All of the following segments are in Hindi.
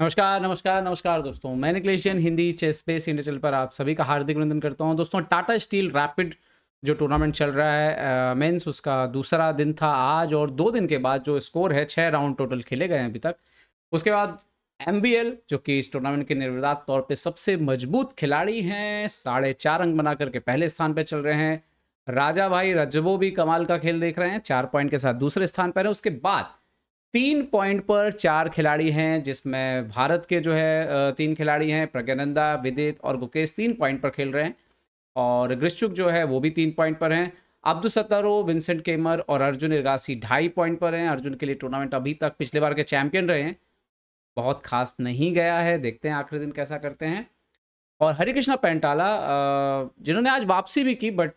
नमस्कार नमस्कार नमस्कार दोस्तों मैं निकलेशियन Hindi ChessBase India channel पर आप सभी का हार्दिक अभिनंदन करता हूं दोस्तों टाटा स्टील रैपिड जो टूर्नामेंट चल रहा है मेंस उसका दूसरा दिन था आज और दो दिन के बाद जो स्कोर है छः राउंड टोटल खेले गए हैं अभी तक उसके बाद एम जो कि इस टूर्नामेंट के निर्विदात तौर पर सबसे मजबूत खिलाड़ी हैं साढ़े चार अंक बना करके पहले स्थान पर चल रहे हैं राजा भाई रजबो भी कमाल का खेल देख रहे हैं चार पॉइंट के साथ दूसरे स्थान पर है उसके बाद तीन पॉइंट पर चार खिलाड़ी हैं जिसमें भारत के जो है तीन खिलाड़ी हैं प्रज्ञानंदा विदित और गुकेश तीन पॉइंट पर खेल रहे हैं और ग्रिश्चुक जो है वो भी तीन पॉइंट पर हैं अब्दुल सत्तारो विंसेंट केमर और अर्जुन इरगासी ढाई पॉइंट पर हैं अर्जुन के लिए टूर्नामेंट अभी तक पिछले बार के चैंपियन रहे हैं बहुत खास नहीं गया है देखते हैं आखिरी दिन कैसा करते हैं और हरिकृष्णा कृष्णा जिन्होंने आज वापसी भी की बट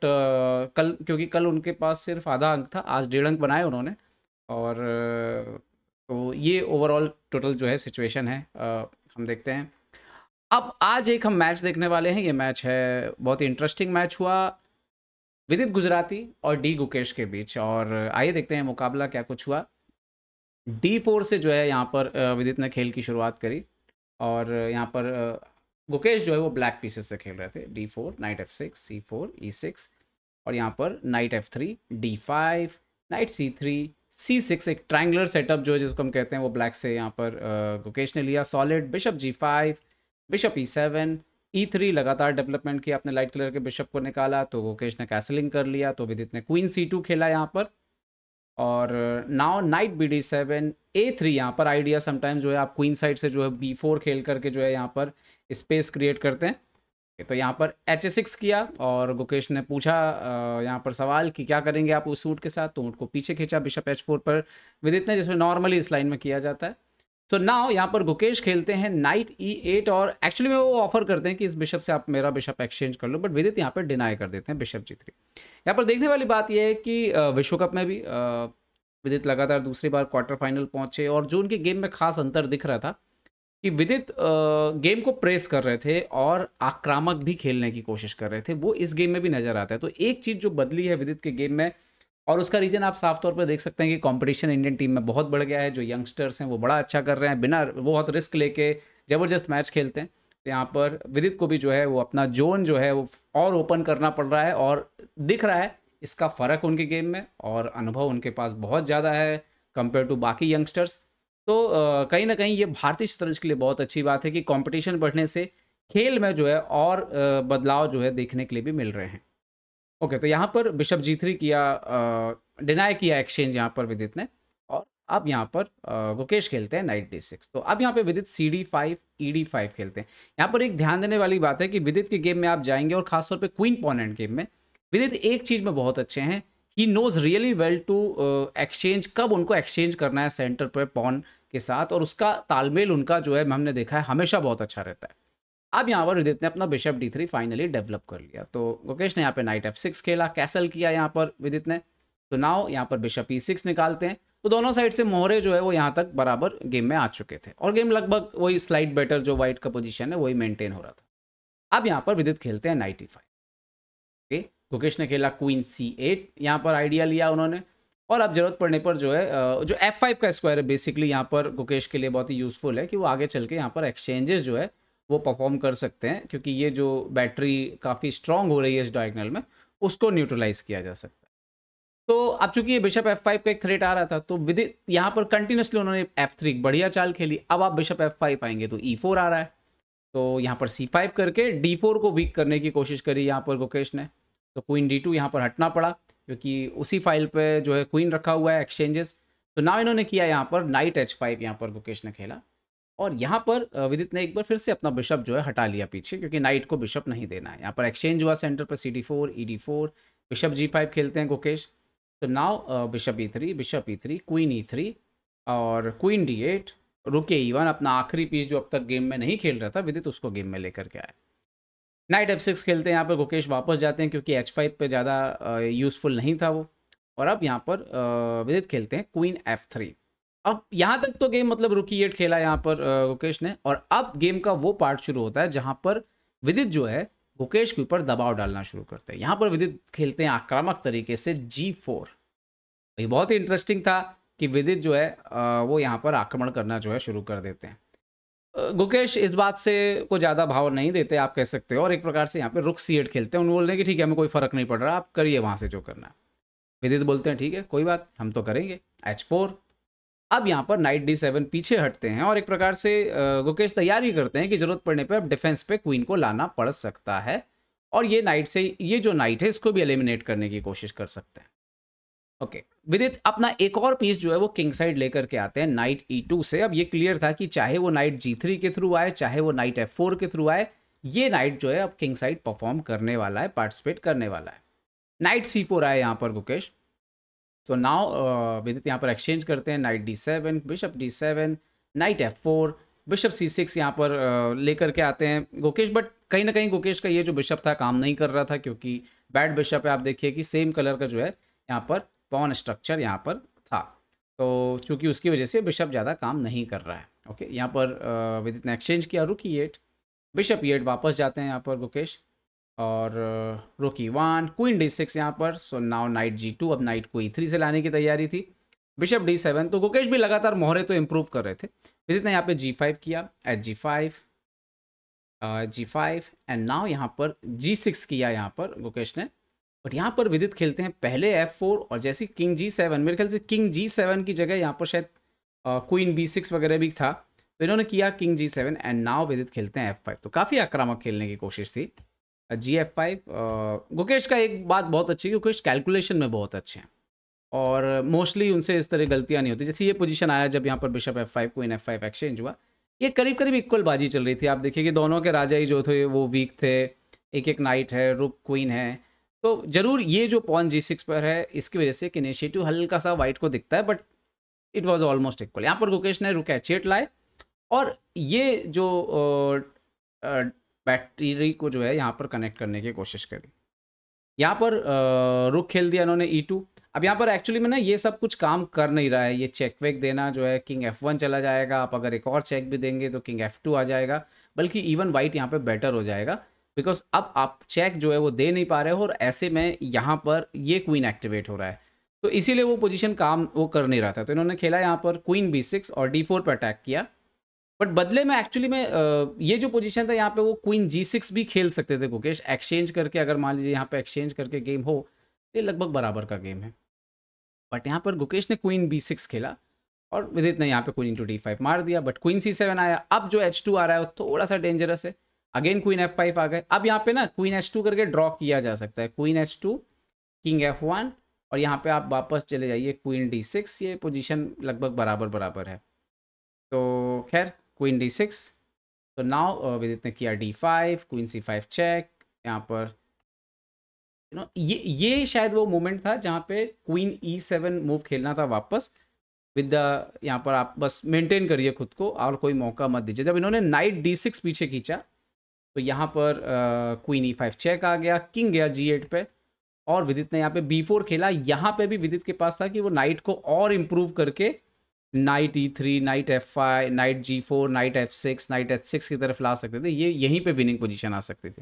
कल क्योंकि कल उनके पास सिर्फ आधा अंक था आज डेढ़ अंक बनाए उन्होंने और तो ये ओवरऑल टोटल जो है सिचुएशन है आ, हम देखते हैं अब आज एक हम मैच देखने वाले हैं ये मैच है बहुत ही इंटरेस्टिंग मैच हुआ विदित गुजराती और डी गुकेश के बीच और आइए देखते हैं मुकाबला क्या कुछ हुआ डी फोर से जो है यहाँ पर विदित ने खेल की शुरुआत करी और यहाँ पर गुकेश जो है वो ब्लैक पीसेस से खेल रहे थे d four knight F six c four e six और यहाँ पर knight f three d five knight c three c six एक ट्रायंगुलर सेटअप जो है जिसको हम कहते हैं वो ब्लैक से यहाँ पर गोकेश uh, ने लिया सॉलिड बिशप जी five bishop e seven e three लगातार डेवलपमेंट किया अपने लाइट कलर के बिशप को निकाला तो गोकेश ने कैसलिंग कर लिया तो विदित ने क्वीन सी टू खेला यहाँ पर और now knight b d seven a three यहाँ पर आइडिया समटाइम जो है आप क्वीन साइड से जो है बी फोर खेल करके जो है यहाँ पर स्पेस क्रिएट करते हैं तो यहाँ पर एच सिक्स किया और गुकेश ने पूछा यहाँ पर सवाल कि क्या करेंगे आप उस सूट के साथ तो ऊँट को पीछे खींचा बिशप एच फोर पर विदित ने जिसमें नॉर्मली इस लाइन में किया जाता है तो so नाउ यहाँ पर गुकेश खेलते हैं नाइट ई एट और एक्चुअली में वो ऑफर करते हैं कि इस बिशप से आप मेरा बिशप एक्सचेंज कर लो बट विदित यहाँ पर डिनाई कर देते हैं बिशप जी थ्री यहाँ पर देखने वाली बात यह है कि विश्व कप में भी विदित लगातार दूसरी बार क्वार्टर फाइनल पहुँचे और जो उनके गेम में खास अंतर दिख रहा था कि विदित गेम को प्रेस कर रहे थे और आक्रामक भी खेलने की कोशिश कर रहे थे वो इस गेम में भी नज़र आता है तो एक चीज़ जो बदली है विदित के गेम में और उसका रीज़न आप साफ तौर पर देख सकते हैं कि कंपटीशन इंडियन टीम में बहुत बढ़ गया है जो यंगस्टर्स हैं वो बड़ा अच्छा कर रहे हैं बिना वो बहुत रिस्क लेके ज़बरदस्त मैच खेलते हैं तो यहाँ पर विदित को भी जो है वो अपना जोन जो है वो और ओपन करना पड़ रहा है और दिख रहा है इसका फ़र्क उनके गेम में और अनुभव उनके पास बहुत ज़्यादा है कंपेयर टू बाकी यंगस्टर्स तो कहीं ना कहीं ये भारतीय शतरंज के लिए बहुत अच्छी बात है कि कंपटीशन बढ़ने से खेल में जो है और बदलाव जो है देखने के लिए भी मिल रहे हैं ओके तो यहाँ पर बिशप जी थ्री किया डिनाई किया एक्सचेंज यहाँ पर विदित ने और अब यहाँ पर गुकेश खेलते हैं नाइट डी सिक्स तो अब यहाँ पे Vidit c d five e d five खेलते हैं यहाँ पर एक ध्यान देने वाली बात है कि विदित के गेम में आप जाएंगे और खासतौर पर क्वीन पॉनेंट गेम में विदित एक चीज़ में बहुत अच्छे हैं he knows really well to exchange कब उनको एक्सचेंज करना है सेंटर पर पॉन के साथ और उसका तालमेल उनका जो है हमने देखा है हमेशा बहुत अच्छा रहता है अब यहाँ पर विदित ने अपना bishop D three finally develop कर लिया तो गोकेश ने यहाँ पे नाइट एफ सिक्स खेला कैसल किया यहाँ पर विदित ने तो नाव यहाँ पर बिशप ई सिक्स निकालते हैं तो दोनों साइड से मोहरे जो है वो यहाँ तक बराबर गेम में आ चुके थे और गेम लगभग वही स्लाइड बेटर जो वाइट का पोजिशन है वही मेनटेन हो रहा था अब यहाँ पर विदित खेलते हैं नाइटी फाइव ओके गुकेश ने खेला क्वीन सी एट यहाँ पर आइडिया लिया उन्होंने और अब ज़रूरत पड़ने पर जो है जो एफ फाइव का स्क्वायर है बेसिकली यहाँ पर गुकेश के लिए बहुत ही यूज़फुल है कि वो आगे चल के यहाँ पर एक्सचेंजेस जो है वो परफॉर्म कर सकते हैं क्योंकि ये जो बैटरी काफ़ी स्ट्रांग हो रही है इस डायगनल में उसको न्यूट्रलाइज किया जा सकता है तो अब चूंकि ये बिशप एफ फाइव का एक थ्रेट आ रहा था तो विद यहाँ पर कंटिन्यूसली उन्होंने एफ थ्री बढ़िया चाल खेली अब आप बिशप एफ फाइव आएंगे तो ई e फोर आ रहा है तो यहाँ पर सी फाइव करके डी फोर को वीक करने की कोशिश करी यहाँ पर गुकेश ने तो क्वीन डी टू यहाँ पर हटना पड़ा क्योंकि उसी फाइल पे जो है क्वीन रखा हुआ है एक्सचेंजेस तो ना इन्होंने किया यहाँ पर नाइट एच फाइव यहाँ पर गुकेश ने खेला और यहाँ पर विदित ने एक बार फिर से अपना बिशप जो है हटा लिया पीछे क्योंकि नाइट को बिशप नहीं देना है यहाँ पर एक्सचेंज हुआ सेंटर पर C D four E D four bishop जी फाइव खेलते हैं गुकेश तो now bishop E three bishop E three queen E three और queen D eight rook E one अपना आखिरी पीस जो अब तक गेम में नहीं खेल रहा था विदित उसको गेम में लेकर के आया नाइट एफ सिक्स खेलते हैं यहाँ पर गुकेश वापस जाते हैं क्योंकि एच फाइव पर ज़्यादा यूज़फुल नहीं था वो और अब यहाँ पर विदित खेलते हैं क्वीन एफ थ्री अब यहाँ तक तो गेम मतलब रुकी एट खेला यहाँ पर गुकेश ने और अब गेम का वो पार्ट शुरू होता है जहाँ पर विदित जो है गुकेश के ऊपर दबाव डालना शुरू करते हैं यहाँ पर विदित खेलते हैं आक्रामक तरीके से जी फोर ये बहुत ही इंटरेस्टिंग था कि विदित जो है वो यहाँ पर आक्रमण करना जो है शुरू कर देते हैं गुकेश इस बात से को ज़्यादा भाव नहीं देते आप कह सकते हो और एक प्रकार से यहाँ पे रुक सीएट खेलते हैं उन बोलते हैं कि ठीक है हमें कोई फ़र्क नहीं पड़ रहा आप करिए वहाँ से जो करना है विदित बोलते हैं ठीक है कोई बात हम तो करेंगे एच फोर अब यहाँ पर नाइट डी सेवन पीछे हटते हैं और एक प्रकार से गुकेश तैयारी करते हैं कि ज़रूरत पड़ने पर अब डिफेंस पे क्वीन को लाना पड़ सकता है और ये नाइट से ये जो नाइट है इसको भी एलिमिनेट करने की कोशिश कर सकते हैं ओके विदित अपना एक और पीस जो है वो किंग साइड लेकर के आते हैं नाइट ई टू से अब ये क्लियर था कि चाहे वो नाइट जी थ्री के थ्रू आए चाहे वो नाइट एफ फोर के थ्रू आए ये नाइट जो है अब किंग साइड परफॉर्म करने वाला है पार्टिसिपेट करने वाला है नाइट सी फोर आए यहाँ पर गुकेश सो नाउ विदित यहाँ पर एक्सचेंज करते हैं knight D seven bishop D seven knight F four bishop C six यहाँ पर uh, लेकर के आते हैं गोकेश बट कहीं ना कहीं गोकेश का ये जो बिशप था काम नहीं कर रहा था क्योंकि बैड बिशप है आप देखिए कि सेम कलर का जो है यहाँ पर पॉन स्ट्रक्चर यहाँ पर था तो चूँकि उसकी वजह से बिशप ज़्यादा काम नहीं कर रहा है ओके यहाँ पर विद ने एक्सचेंज किया रुकी एट बिशप एट वापस जाते हैं यहाँ पर गुकेश और रुकी वन क्वीन डी सिक्स यहाँ पर so now knight G two अब नाइट को ई e थ्री से लाने की तैयारी थी बिशप डी सेवन तो गुकेश भी लगातार मोहरे तो इम्प्रूव कर रहे थे विदित इतना यहाँ पे जी फाइव किया H G five G five and now यहाँ पर जी सिक्स किया यहाँ पर गुकेश ने बट यहाँ पर विदित खेलते हैं पहले एफ फोर और जैसे किंग जी सेवन मेरे ख्याल से किंग जी सेवन की जगह यहाँ पर शायद क्वीन बी सिक्स वगैरह भी था तो इन्होंने किया king G seven and now Vidit खेलते हैं एफ फाइव तो काफ़ी आक्रामक खेलने की कोशिश थी जी एफ फाइव गुकेश का एक बात बहुत अच्छी है गुकेश कैलकुलेशन में बहुत अच्छे हैं और मोस्टली उनसे इस तरह गलतियाँ नहीं होती जैसे ये पोजिशन आया जब यहाँ पर bishop F five queen F five exchange हुआ ये करीब करीब इक्वल बाजी चल रही थी आप देखिए कि दोनों के राजा ही जो थे वो वीक थे एक एक नाइट है रुक क्वीन है तो जरूर ये जो पॉन जी सिक्स पर है इसकी वजह से एक इनिशिएटिव हल्का सा वाइट को दिखता है but it was almost equal यहाँ पर गुकेश ने रुक चेट लाए और ये जो बैटरी को जो है यहाँ पर कनेक्ट करने की कोशिश करी यहाँ पर रुक खेल दिया इन्होंने ई e टू अब यहाँ पर एक्चुअली में ना ये सब कुछ काम कर नहीं रहा है ये चेक वेक देना जो है किंग एफ वन चला जाएगा आप अगर एक और चेक भी देंगे तो किंग एफ टू आ जाएगा बल्कि इवन वाइट यहाँ पे बेटर हो जाएगा बिकॉज अब आप चेक जो है वो दे नहीं पा रहे हो और ऐसे में यहाँ पर ये क्वीन एक्टिवेट हो रहा है तो इसीलिए वो पोजीशन काम वो कर नहीं रहा था तो इन्होंने खेला यहाँ पर क्वीन बी सिक्स और डी फोर पर अटैक किया बट बदले में एक्चुअली में ये जो पोजीशन था यहाँ पे वो क्वीन जी सिक्स भी खेल सकते थे गुकेश एक्सचेंज करके अगर मान लीजिए यहाँ पे एक्सचेंज करके गेम हो तो ये लगभग बराबर का गेम है बट यहाँ पर गुकेश ने क्वीन बी सिक्स खेला और विदित ने यहाँ पे क्वीन टू डी फाइव मार दिया बट क्वीन सी सेवन आया अब जो एच टू आ रहा है वो थोड़ा सा डेंजरस है अगेन क्वीन एफ फाइव आ गए अब यहाँ पे ना क्वीन एच टू करके ड्रॉ किया जा सकता है queen H two king F one और यहाँ पे आप वापस चले जाइए क्वीन डी सिक्स ये पोजीशन लगभग बराबर बराबर है तो खैर क्वीन डी सिक्स तो नाउ विदित ने किया D five queen C five check यहाँ पर यू नो ये ये शायद वो मोमेंट था जहाँ पे क्वीन ई सेवन मूव खेलना था वापस विद द यहाँ पर आप बस मेंटेन करिए खुद को और कोई मौका मत दीजिए जब इन्होंने नाइट डी सिक्स पीछे खींचा तो यहाँ पर क्वीन ई फाइव चेक आ गया किंग गया जी एट पे और विदित ने यहाँ पे बी फोर खेला यहाँ पे भी विदित के पास था कि वो नाइट को और इम्प्रूव करके knight E three knight F five knight G four knight F six knight F six की तरफ ला सकते थे ये यहीं पे विनिंग पोजीशन आ सकती थी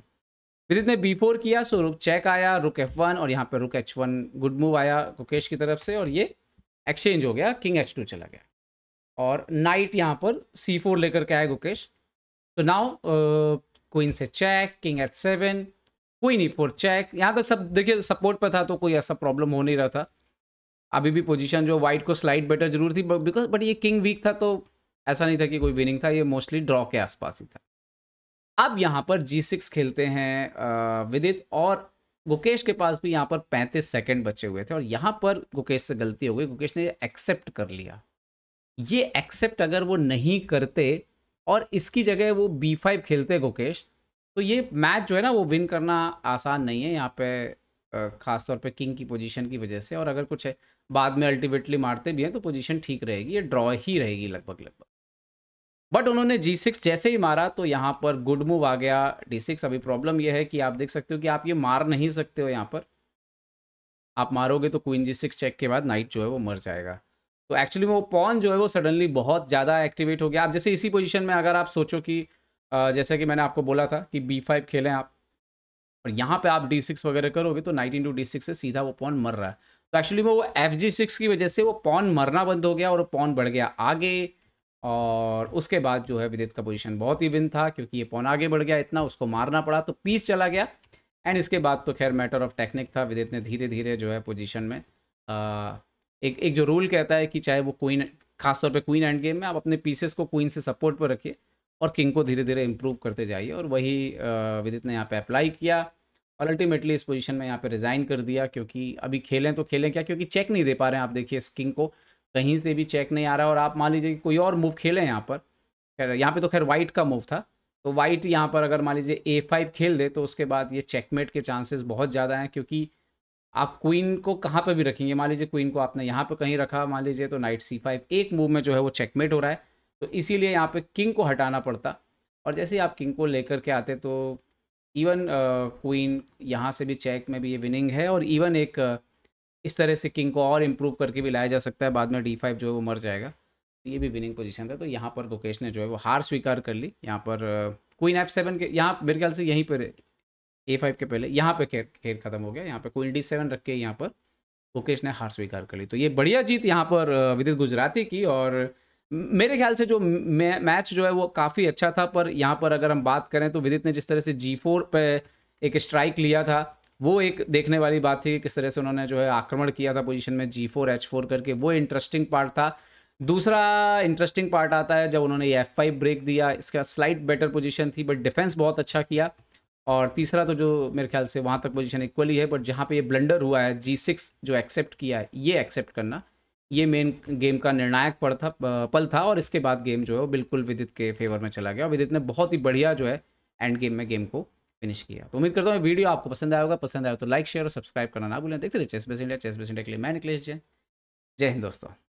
विदित ने बी फोर किया सो रुक चेक आया रुक एफ वन और यहाँ पर रुक एच वन गुड मूव आया कुकेश की तरफ से और ये एक्सचेंज हो गया किंग एच टू चला गया और नाइट यहाँ पर सी फोर लेकर के आया गुकेश तो नाउ क्वीन से check king eight seven queen E four check यहाँ तक सब देखिए सपोर्ट पर था तो कोई ऐसा प्रॉब्लम हो नहीं रहा था अभी भी पोजीशन जो वाइट को स्लाइड बेटर जरूर थी बिकॉज बट ये किंग वीक था तो ऐसा नहीं था कि कोई विनिंग था ये मोस्टली ड्रॉ के आसपास ही था अब यहाँ पर जी सिक्स खेलते हैं विदित और गुकेश के पास भी यहाँ पर पैंतीस सेकेंड बचे हुए थे और यहाँ पर गुकेश से गलती हो गई गुकेश ने एक्सेप्ट कर लिया ये एक्सेप्ट अगर वो नहीं करते और इसकी जगह वो बी फाइव खेलते गोकेश तो ये मैच जो है ना वो विन करना आसान नहीं है यहाँ पे खासतौर पे किंग की पोजीशन की वजह से और अगर कुछ है बाद में अल्टीमेटली मारते भी हैं तो पोजीशन ठीक रहेगी ये ड्रॉ ही रहेगी लगभग लगभग बट उन्होंने जी सिक्स जैसे ही मारा तो यहाँ पर गुड मूव आ गया डी सिक्स अभी प्रॉब्लम ये है कि आप देख सकते हो कि आप ये मार नहीं सकते हो यहाँ पर आप मारोगे तो क्वीन जी सिक्स चेक के बाद नाइट जो है वो मर जाएगा तो एक्चुअली वो पॉन जो है वो सडनली बहुत ज़्यादा एक्टिवेट हो गया आप जैसे इसी पोजिशन में अगर आप सोचो कि जैसे कि मैंने आपको बोला था कि बी फाइव खेलें आप और यहाँ पे आप डी सिक्स वगैरह करोगे तो नाइट इंटू डी सिक्स से सीधा वो पॉन मर रहा है तो एक्चुअली में वो एफ जी सिक्स की वजह से वो पॉन मरना बंद हो गया और पॉन बढ़ गया आगे और उसके बाद जो है विदित का पोजिशन बहुत ही विन था क्योंकि ये पॉन आगे बढ़ गया इतना उसको मारना पड़ा तो पीस चला गया एंड इसके बाद तो खैर मैटर ऑफ टेक्निक था विदित ने धीरे धीरे जो है पोजिशन में एक एक जो रूल कहता है कि चाहे वो क्वीन खासतौर पे क्वीन एंड गेम में आप अपने पीसेस को क्वीन से सपोर्ट पर रखिए और किंग को धीरे धीरे इम्प्रूव करते जाइए और वही विदित ने यहाँ पे अप्लाई किया और अल्टीमेटली इस पोजीशन में यहाँ पे रिज़ाइन कर दिया क्योंकि अभी खेलें तो खेलें क्या क्योंकि चेक नहीं दे पा रहे हैं आप देखिए इस किंग को कहीं से भी चेक नहीं आ रहा और आप मान लीजिए कि कोई और मूव खेलें यहाँ पर खैर यहाँ पर तो खैर वाइट का मूव था तो वाइट यहाँ पर अगर मान लीजिए ए फाइव खेल दे तो उसके बाद ये चेकमेट के चांसेस बहुत ज़्यादा हैं क्योंकि आप क्वीन को कहाँ पे भी रखेंगे मान लीजिए क्वीन को आपने यहाँ पे कहीं रखा मान लीजिए तो नाइट सी फाइव एक मूव में जो है वो चेकमेट हो रहा है तो इसीलिए यहाँ पे किंग को हटाना पड़ता और जैसे ही आप किंग को लेकर के आते तो इवन क्वीन यहाँ से भी चेक में भी ये विनिंग है और इवन एक इस तरह से किंग को और इम्प्रूव करके भी लाया जा सकता है बाद में डी फाइव जो है वो मर जाएगा तो ये भी विनिंग पोजीशन था तो यहाँ पर गोकेश ने जो है वो हार स्वीकार कर ली यहाँ पर क्वीन एफ सेवन के यहाँ मेरे ख्याल से यहीं पर ए फाइव के पहले यहाँ पे खेल खेल खत्म हो गया यहाँ पे क्वीन डी सेवन रख के यहाँ पर मुकेश ने हार स्वीकार कर ली तो ये बढ़िया जीत यहाँ पर विदित गुजराती की और मेरे ख्याल से जो मैच जो है वो काफ़ी अच्छा था पर यहाँ पर अगर हम बात करें तो विदित ने जिस तरह से जी फोर एक स्ट्राइक लिया था वो एक देखने वाली बात थी किस तरह से उन्होंने जो है आक्रमण किया था पोजीशन में जी फोर एच फोर करके वो इंटरेस्टिंग पार्ट था दूसरा इंटरेस्टिंग पार्ट आता है जब उन्होंने एफ फाइव ब्रेक दिया इसका स्लाइट बेटर पोजीशन थी बट डिफेंस बहुत अच्छा किया और तीसरा तो जो मेरे ख्याल से वहाँ तक पोजीशन इक्वली है बट जहाँ पे ये ब्लंडर हुआ है जी सिक्स जो एक्सेप्ट किया है ये एक्सेप्ट करना ये मेन गेम का निर्णायक पड़ था पल था और इसके बाद गेम जो है वो बिल्कुल विदित के फेवर में चला गया और विदित ने बहुत ही बढ़िया जो है एंड गेम में गेम को फिनिश किया तो उम्मीद करता हूँ वीडियो आपको पसंद आया होगा पसंद आया तो लाइक शेयर और सब्सक्राइब करना ना भूलें देखते रहे ChessBase India ChessBase India के लिए मैं निकलेश जैन जय हिंद दोस्तों